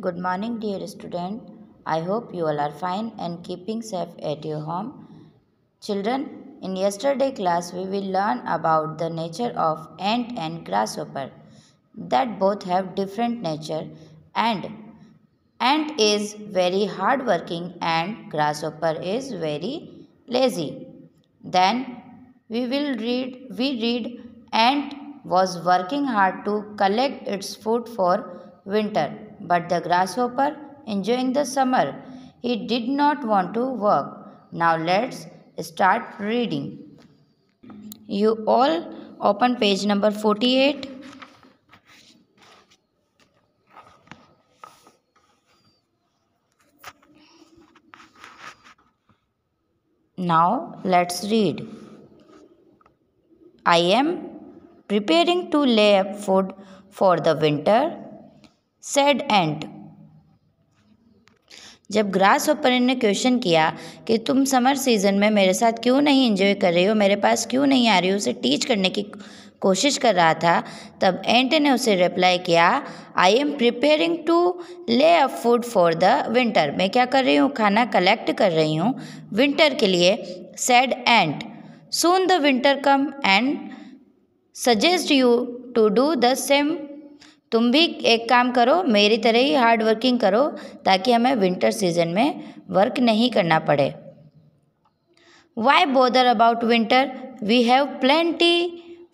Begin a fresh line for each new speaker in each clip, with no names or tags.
Good morning, dear student. I hope you all are fine and keeping safe at your home. Children, in yesterday class we will learn about the nature of ant and grasshopper that both have different nature and ant is very hard working and grasshopper is very lazy. Then we will read we read ant was working hard to collect its food for winter but the grasshopper, enjoying the summer, he did not want to work. Now let's start reading. You all open page number 48. Now let's read. I am preparing to lay up food for the winter said and जब grasshopper ने question किया कि तुम summer season में मेरे साथ क्यों नहीं एंजॉय कर रही हो मेरे पास क्यों नहीं आ रही हो उसे टीच करने की कोशिश कर रहा था तब एंट ने उसे रिप्लाई किया I am preparing to lay a food for the winter मैं क्या कर रही हूँ खाना कलेक्ट कर रही हूँ विंटर के लिए said ant soon the winter come and suggest you to do the same तुम भी एक काम करो मेरी तरह ही हार्ड वर्किंग करो ताकि हमें विंटर सीजन में वर्क नहीं करना पड़े why bother about winter we have plenty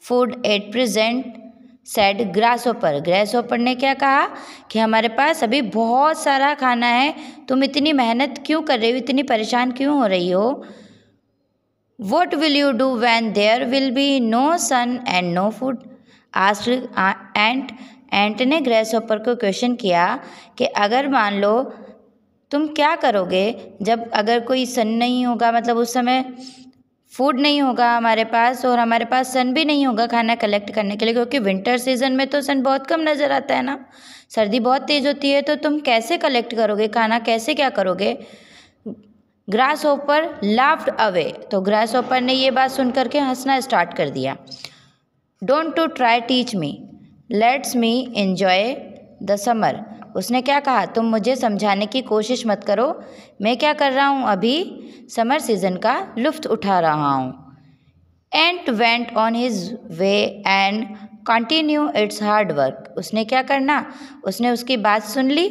food at present said grasshopper grasshopper ने क्या कहा कि हमारे पास अभी बहुत सारा खाना है तुम इतनी मेहनत क्यों कर रही हो इतनी परेशान क्यों हो रही हो what will you do when there will be no sun and no food asked and ant ने ऑपर को क्वेश्चन किया कि अगर मान लो तुम क्या करोगे जब अगर कोई सन नहीं होगा मतलब उस समय फूड नहीं होगा हमारे पास और हमारे पास सन भी नहीं होगा खाना कलेक्ट करने के लिए क्योंकि विंटर सीजन में तो सन बहुत कम नज़र आता है ना सर्दी बहुत तेज़ होती है तो तुम कैसे कलेक्ट करोगे खाना कैसे क्या करोगे ग्रास ओपर लाफ्ड अवे तो ग्रास ओपर ने ये बात सुन करके हंसना स्टार्ट कर दिया don't to try teach me let's me enjoy the summer उसने क्या कहा तुम मुझे समझाने की कोशिश मत करो मैं क्या कर रहा हूँ अभी समर सीज़न का लुफ्त उठा रहा हूँ ant went on his way and continue its hard work उसने क्या करना उसने उसकी बात सुन ली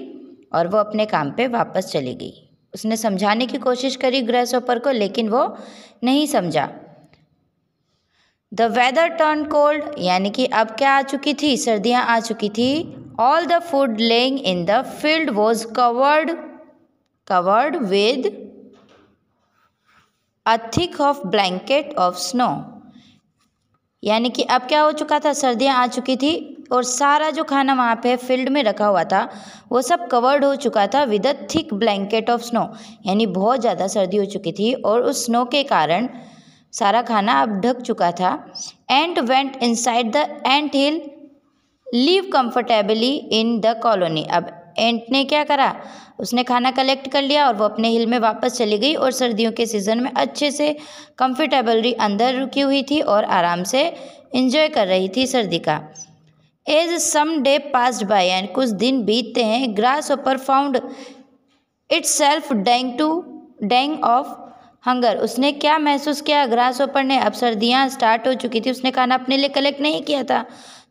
और वो अपने काम पे वापस चली गई उसने समझाने की कोशिश करी ग्रह सोपर को लेकिन वो नहीं समझा द वेदर टर्न कोल्ड यानी कि अब क्या आ चुकी थी सर्दियाँ आ चुकी थी all the food laying in the field was covered covered with a thick of blanket of snow यानी कि अब क्या हो चुका था सर्दियाँ आ चुकी थी और सारा जो खाना वहाँ पे फील्ड में रखा हुआ था वो सब कवर्ड हो चुका था with a thick blanket of snow यानी बहुत ज़्यादा सर्दी हो चुकी थी और उस स्नो के कारण सारा खाना अब ढक चुका था ant went inside the ant hill live comfortably in the colony अब एंट ने क्या करा उसने खाना कलेक्ट कर लिया और वो अपने हिल में वापस चली गई और सर्दियों के सीज़न में अच्छे से कम्फर्टेबली अंदर रुकी हुई थी और आराम से इंजॉय कर रही थी सर्दी का as some day passed by and कुछ दिन बीतते हैं grasshopper found itself dying to dying of hunger उसने क्या महसूस किया ग्रास ओपर ने अब सर्दियाँ स्टार्ट हो चुकी थी उसने खाना अपने लिए कलेक्ट नहीं किया था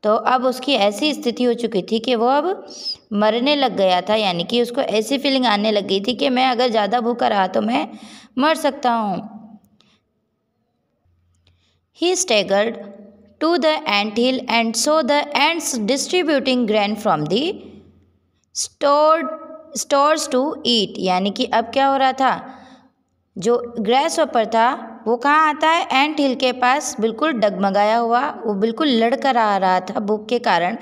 तो अब उसकी ऐसी स्थिति हो चुकी थी कि वो अब मरने लग गया था यानी कि उसको ऐसी फीलिंग आने लग गई थी कि मैं अगर ज़्यादा भूखा रहा तो मैं मर सकता हूँ he staggered to the ant hill and saw the ants distributing grain from the store stores to eat यानी कि अब क्या हो रहा था जो ग्रैस हॉपर था वो कहाँ आता है एंट हिल के पास बिल्कुल डगमगाया हुआ वो बिल्कुल लड़कर आ रहा था भूख के कारण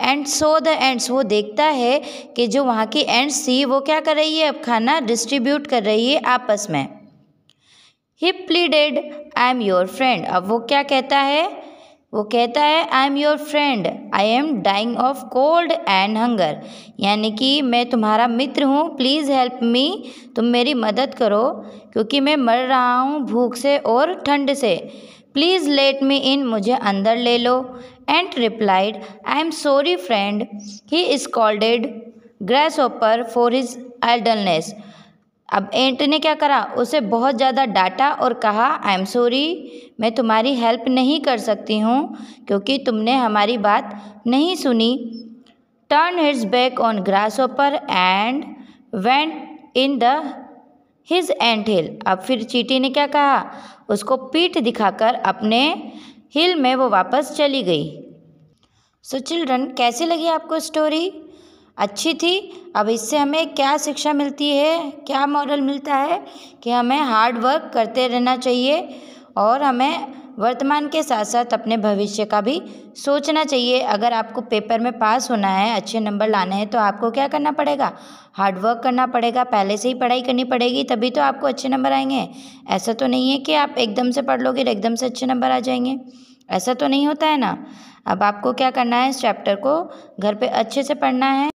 एंड सो द एंड्स वो देखता है कि जो वहाँ की एंड्स थी वो क्या कर रही है अब खाना डिस्ट्रीब्यूट कर रही है आपस में ही pleaded I am your friend अब वो क्या कहता है वो कहता है I am your friend I am dying of cold and hunger यानी कि मैं तुम्हारा मित्र हूँ प्लीज़ हेल्प मी तुम मेरी मदद करो क्योंकि मैं मर रहा हूँ भूख से और ठंड से प्लीज़ लेट मी इन मुझे अंदर ले लो and replied I am sorry friend he is called grasshopper for his idleness अब एंट ने क्या करा उसे बहुत ज़्यादा डांटा और कहा आई एम सॉरी मैं तुम्हारी हेल्प नहीं कर सकती हूँ क्योंकि तुमने हमारी बात नहीं सुनी turn his back on grasshopper and went in the his ant hill अब फिर चीटी ने क्या कहा उसको पीठ दिखाकर अपने हिल में वो वापस चली गई सो so चिल्ड्रन कैसे लगी आपको स्टोरी अच्छी थी अब इससे हमें क्या शिक्षा मिलती है क्या मॉडल मिलता है कि हमें हार्ड वर्क करते रहना चाहिए और हमें वर्तमान के साथ साथ अपने भविष्य का भी सोचना चाहिए अगर आपको पेपर में पास होना है अच्छे नंबर लाने हैं तो आपको क्या करना पड़ेगा हार्ड वर्क करना पड़ेगा पहले से ही पढ़ाई करनी पड़ेगी तभी तो आपको अच्छे नंबर आएंगे ऐसा तो नहीं है कि आप एकदम से पढ़ लोगे एकदम से अच्छे नंबर आ जाएंगे ऐसा तो नहीं होता है ना अब आपको क्या करना है इस चैप्टर को घर पर अच्छे से पढ़ना है